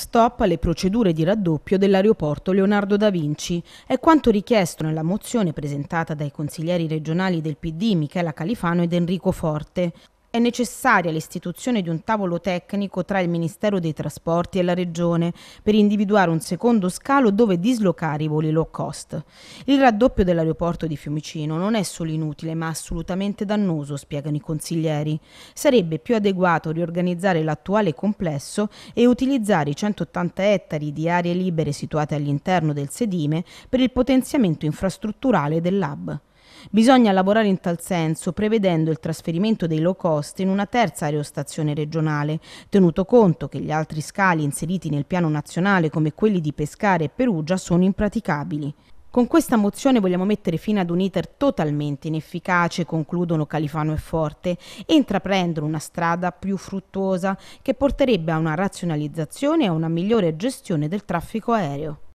Stop alle procedure di raddoppio dell'aeroporto Leonardo da Vinci. È quanto richiesto nella mozione presentata dai consiglieri regionali del PD Michela Califano ed Enrico Forte è necessaria l'istituzione di un tavolo tecnico tra il Ministero dei Trasporti e la Regione per individuare un secondo scalo dove dislocare i voli low cost. Il raddoppio dell'aeroporto di Fiumicino non è solo inutile ma assolutamente dannoso, spiegano i consiglieri. Sarebbe più adeguato riorganizzare l'attuale complesso e utilizzare i 180 ettari di aree libere situate all'interno del sedime per il potenziamento infrastrutturale dell'hub. Bisogna lavorare in tal senso prevedendo il trasferimento dei low cost in una terza aerostazione regionale, tenuto conto che gli altri scali inseriti nel piano nazionale come quelli di Pescara e Perugia sono impraticabili. Con questa mozione vogliamo mettere fine ad un iter totalmente inefficace, concludono Califano e Forte, e intraprendere una strada più fruttuosa che porterebbe a una razionalizzazione e a una migliore gestione del traffico aereo.